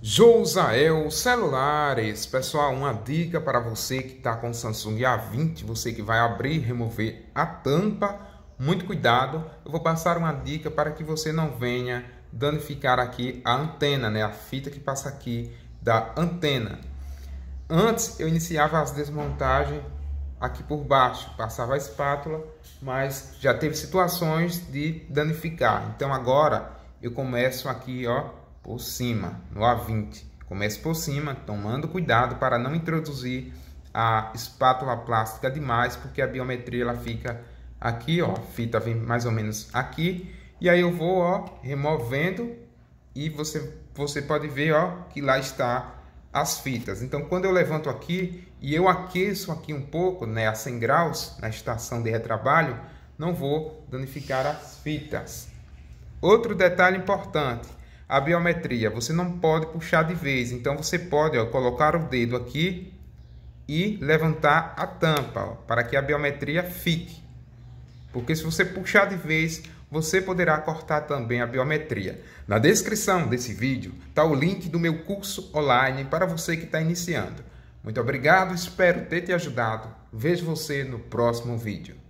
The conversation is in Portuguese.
Jousael Celulares, pessoal, uma dica para você que está com Samsung A20, você que vai abrir e remover a tampa, muito cuidado. Eu vou passar uma dica para que você não venha danificar aqui a antena, né? A fita que passa aqui da antena. Antes eu iniciava as desmontagens aqui por baixo, passava a espátula, mas já teve situações de danificar. Então agora eu começo aqui, ó, por cima, no A20. Comece por cima, tomando cuidado para não introduzir a espátula plástica demais, porque a biometria ela fica aqui, ó, a fita vem mais ou menos aqui, e aí eu vou, ó, removendo e você você pode ver, ó, que lá está as fitas. Então, quando eu levanto aqui e eu aqueço aqui um pouco, né, a 100 graus, na estação de retrabalho, não vou danificar as fitas. Outro detalhe importante, a biometria, você não pode puxar de vez, então você pode ó, colocar o dedo aqui e levantar a tampa ó, para que a biometria fique. Porque se você puxar de vez, você poderá cortar também a biometria. Na descrição desse vídeo está o link do meu curso online para você que está iniciando. Muito obrigado, espero ter te ajudado. Vejo você no próximo vídeo.